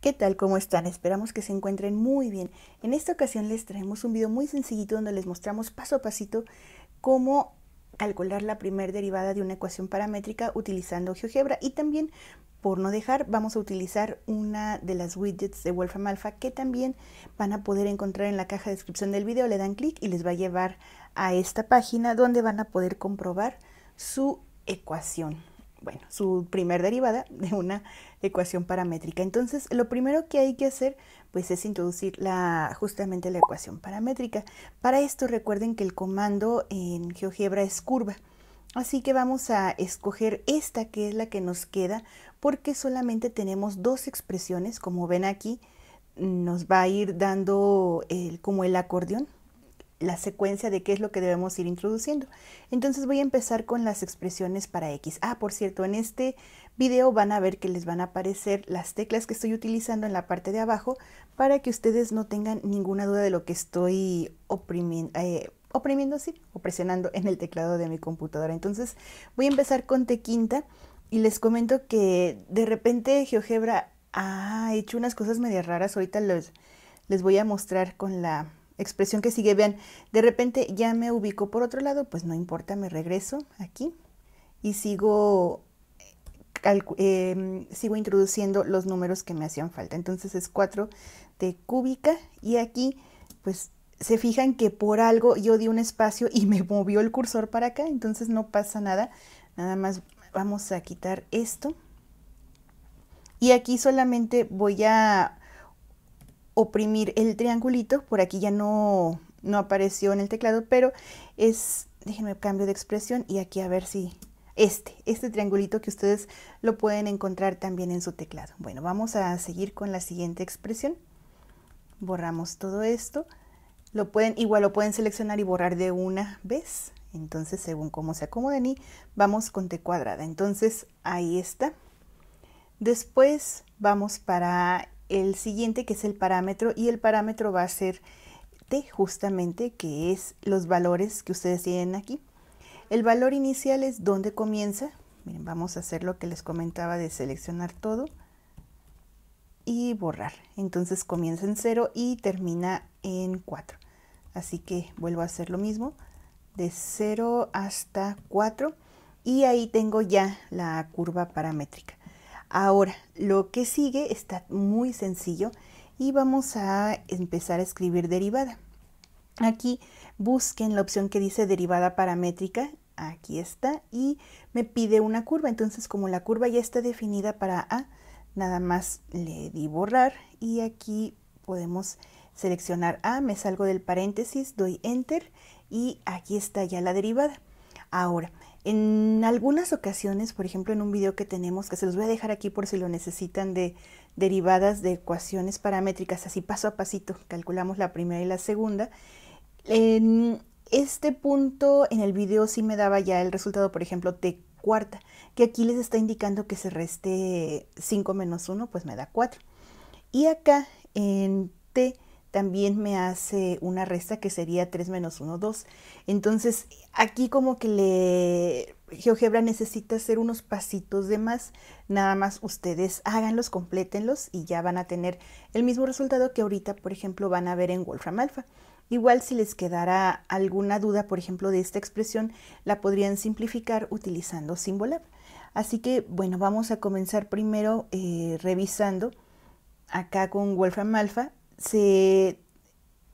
¿Qué tal? ¿Cómo están? Esperamos que se encuentren muy bien. En esta ocasión les traemos un video muy sencillito donde les mostramos paso a pasito cómo calcular la primera derivada de una ecuación paramétrica utilizando GeoGebra y también, por no dejar, vamos a utilizar una de las widgets de Wolfram Alpha que también van a poder encontrar en la caja de descripción del video. Le dan clic y les va a llevar a esta página donde van a poder comprobar su ecuación bueno, su primer derivada de una ecuación paramétrica. Entonces, lo primero que hay que hacer, pues, es introducir justamente la ecuación paramétrica. Para esto, recuerden que el comando en GeoGebra es curva. Así que vamos a escoger esta, que es la que nos queda, porque solamente tenemos dos expresiones. Como ven aquí, nos va a ir dando como el acordeón, la secuencia de qué es lo que debemos ir introduciendo. Entonces voy a empezar con las expresiones para X. Ah, por cierto, en este video van a ver que les van a aparecer las teclas que estoy utilizando en la parte de abajo para que ustedes no tengan ninguna duda de lo que estoy oprimiendo, eh, oprimiendo sí, o presionando en el teclado de mi computadora. Entonces voy a empezar con T quinta y les comento que de repente GeoGebra ha hecho unas cosas medio raras. Ahorita les voy a mostrar con la expresión que sigue, vean, de repente ya me ubico por otro lado, pues no importa, me regreso aquí y sigo, em, sigo introduciendo los números que me hacían falta. Entonces es 4 de cúbica y aquí pues se fijan que por algo yo di un espacio y me movió el cursor para acá, entonces no pasa nada, nada más vamos a quitar esto. Y aquí solamente voy a oprimir el triangulito, por aquí ya no, no apareció en el teclado, pero es, déjenme cambio de expresión y aquí a ver si este, este triangulito que ustedes lo pueden encontrar también en su teclado. Bueno, vamos a seguir con la siguiente expresión. Borramos todo esto. Lo pueden, igual lo pueden seleccionar y borrar de una vez. Entonces, según cómo se acomoden y vamos con T cuadrada. Entonces, ahí está. Después vamos para el siguiente que es el parámetro y el parámetro va a ser T justamente que es los valores que ustedes tienen aquí. El valor inicial es donde comienza. Miren, vamos a hacer lo que les comentaba de seleccionar todo y borrar. Entonces comienza en 0 y termina en 4. Así que vuelvo a hacer lo mismo de 0 hasta 4 y ahí tengo ya la curva paramétrica. Ahora, lo que sigue está muy sencillo y vamos a empezar a escribir derivada. Aquí busquen la opción que dice derivada paramétrica, aquí está, y me pide una curva. Entonces, como la curva ya está definida para A, nada más le di borrar y aquí podemos seleccionar A, me salgo del paréntesis, doy enter y aquí está ya la derivada. Ahora, en algunas ocasiones, por ejemplo, en un video que tenemos, que se los voy a dejar aquí por si lo necesitan, de derivadas de ecuaciones paramétricas, así paso a pasito, calculamos la primera y la segunda. En este punto, en el video sí me daba ya el resultado, por ejemplo, t cuarta, que aquí les está indicando que se reste 5 menos 1, pues me da 4. Y acá en T también me hace una resta que sería 3 menos 1, 2. Entonces, aquí como que le GeoGebra necesita hacer unos pasitos de más. Nada más ustedes háganlos, complétenlos y ya van a tener el mismo resultado que ahorita, por ejemplo, van a ver en Wolfram Alpha. Igual si les quedara alguna duda, por ejemplo, de esta expresión, la podrían simplificar utilizando Symbolab. Así que, bueno, vamos a comenzar primero eh, revisando acá con Wolfram Alpha se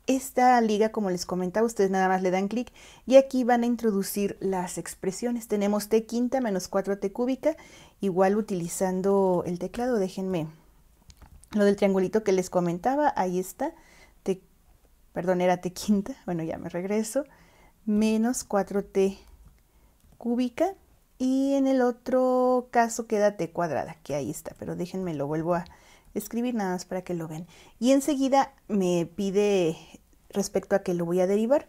esta liga, como les comentaba, ustedes nada más le dan clic y aquí van a introducir las expresiones. Tenemos t quinta menos 4 t cúbica, igual utilizando el teclado, déjenme. Lo del triangulito que les comentaba, ahí está, perdón, era t quinta, bueno, ya me regreso, menos 4 t cúbica y en el otro caso queda t cuadrada, que ahí está, pero déjenme lo vuelvo a escribir nada más para que lo vean. Y enseguida me pide respecto a que lo voy a derivar.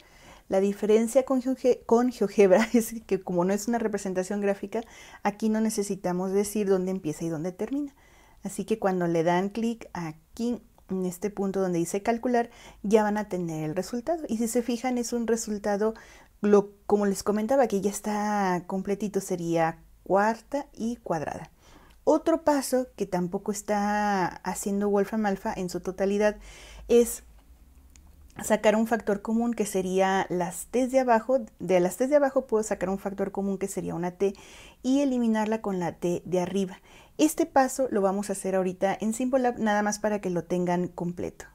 La diferencia con, con GeoGebra es que como no es una representación gráfica, aquí no necesitamos decir dónde empieza y dónde termina. Así que cuando le dan clic aquí en este punto donde dice calcular, ya van a tener el resultado. Y si se fijan, es un resultado, lo, como les comentaba, que ya está completito, sería cuarta y cuadrada. Otro paso que tampoco está haciendo Wolfram Alpha en su totalidad es sacar un factor común que sería las T de abajo. De las T de abajo puedo sacar un factor común que sería una T y eliminarla con la T de arriba. Este paso lo vamos a hacer ahorita en Symbolab nada más para que lo tengan completo.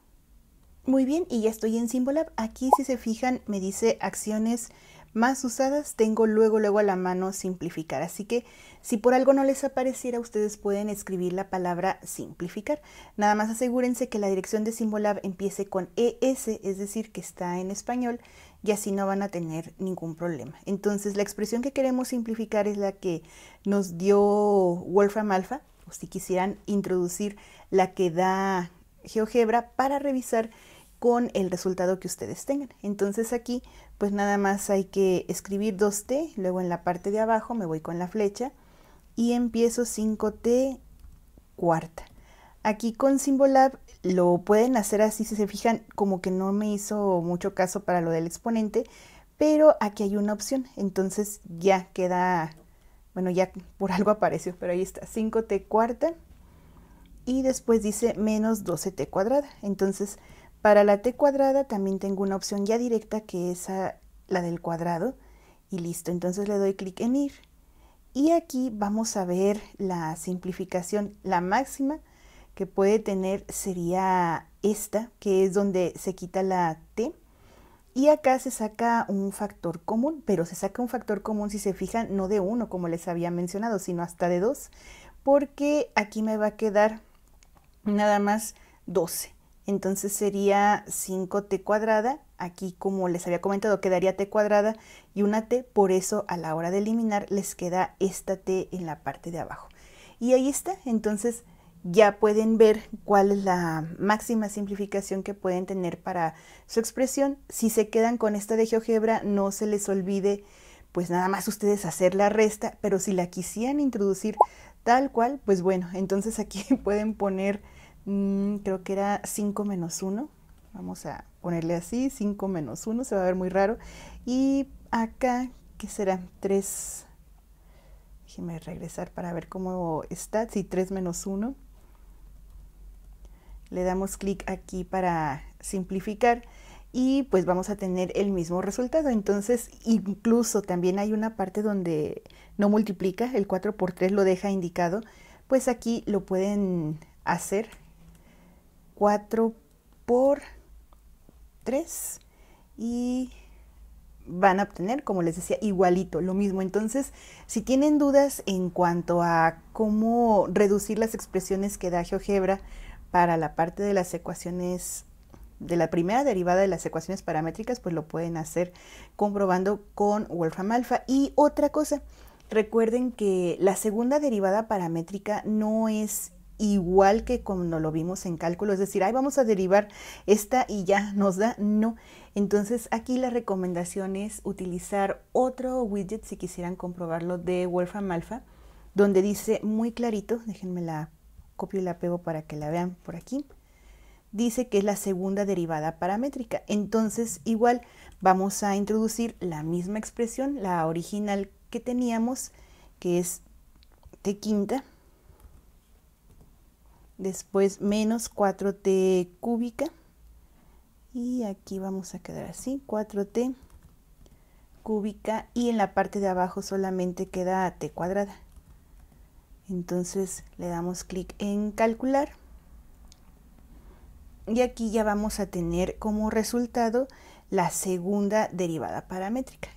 Muy bien, y ya estoy en Symbolab. Aquí si se fijan me dice acciones más usadas tengo luego luego a la mano simplificar. Así que si por algo no les apareciera, ustedes pueden escribir la palabra simplificar. Nada más asegúrense que la dirección de Simbolab empiece con ES, es decir, que está en español, y así no van a tener ningún problema. Entonces, la expresión que queremos simplificar es la que nos dio Wolfram Alpha, o si quisieran introducir la que da GeoGebra para revisar con el resultado que ustedes tengan. Entonces aquí pues nada más hay que escribir 2T, luego en la parte de abajo me voy con la flecha y empiezo 5T cuarta. Aquí con Symbolab lo pueden hacer así, si se fijan, como que no me hizo mucho caso para lo del exponente, pero aquí hay una opción, entonces ya queda, bueno, ya por algo apareció, pero ahí está, 5T cuarta y después dice menos 12T cuadrada. Entonces para la t cuadrada también tengo una opción ya directa que es la del cuadrado y listo, entonces le doy clic en ir. Y aquí vamos a ver la simplificación, la máxima que puede tener sería esta, que es donde se quita la t. Y acá se saca un factor común, pero se saca un factor común si se fijan no de 1 como les había mencionado, sino hasta de 2, porque aquí me va a quedar nada más 12 entonces sería 5t cuadrada, aquí como les había comentado quedaría t cuadrada y una t, por eso a la hora de eliminar les queda esta t en la parte de abajo. Y ahí está, entonces ya pueden ver cuál es la máxima simplificación que pueden tener para su expresión. Si se quedan con esta de GeoGebra, no se les olvide pues nada más ustedes hacer la resta, pero si la quisieran introducir tal cual, pues bueno, entonces aquí pueden poner Mm, creo que era 5 menos 1. Vamos a ponerle así, 5 menos 1, se va a ver muy raro. Y acá, ¿qué será? 3, déjeme regresar para ver cómo está, sí, 3 menos 1. Le damos clic aquí para simplificar y pues vamos a tener el mismo resultado. Entonces, incluso también hay una parte donde no multiplica, el 4 por 3 lo deja indicado, pues aquí lo pueden hacer 4 por 3 y van a obtener, como les decía, igualito, lo mismo. Entonces, si tienen dudas en cuanto a cómo reducir las expresiones que da GeoGebra para la parte de las ecuaciones de la primera derivada de las ecuaciones paramétricas, pues lo pueden hacer comprobando con Wolfram Alpha. Y otra cosa, recuerden que la segunda derivada paramétrica no es igual que como lo vimos en cálculo, es decir, ahí vamos a derivar esta y ya nos da, no. Entonces aquí la recomendación es utilizar otro widget si quisieran comprobarlo de Wolfram Alpha, donde dice muy clarito, déjenme la copio y la pego para que la vean por aquí, dice que es la segunda derivada paramétrica. Entonces igual vamos a introducir la misma expresión, la original que teníamos, que es t quinta después menos 4t cúbica y aquí vamos a quedar así 4t cúbica y en la parte de abajo solamente queda t cuadrada entonces le damos clic en calcular y aquí ya vamos a tener como resultado la segunda derivada paramétrica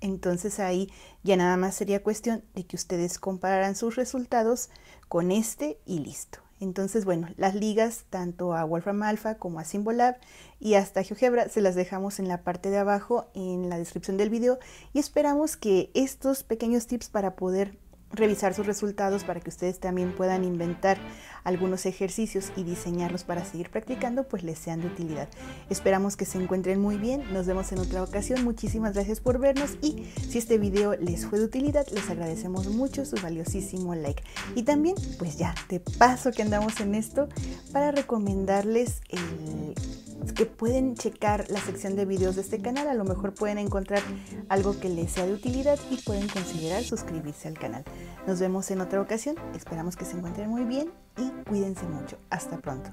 entonces ahí ya nada más sería cuestión de que ustedes compararan sus resultados con este y listo entonces, bueno, las ligas tanto a Wolfram Alpha como a Symbolab y hasta GeoGebra se las dejamos en la parte de abajo en la descripción del video y esperamos que estos pequeños tips para poder revisar sus resultados para que ustedes también puedan inventar algunos ejercicios y diseñarlos para seguir practicando, pues les sean de utilidad. Esperamos que se encuentren muy bien, nos vemos en otra ocasión, muchísimas gracias por vernos y si este video les fue de utilidad, les agradecemos mucho su valiosísimo like. Y también, pues ya, de paso que andamos en esto, para recomendarles el que pueden checar la sección de videos de este canal. A lo mejor pueden encontrar algo que les sea de utilidad y pueden considerar suscribirse al canal. Nos vemos en otra ocasión. Esperamos que se encuentren muy bien y cuídense mucho. Hasta pronto.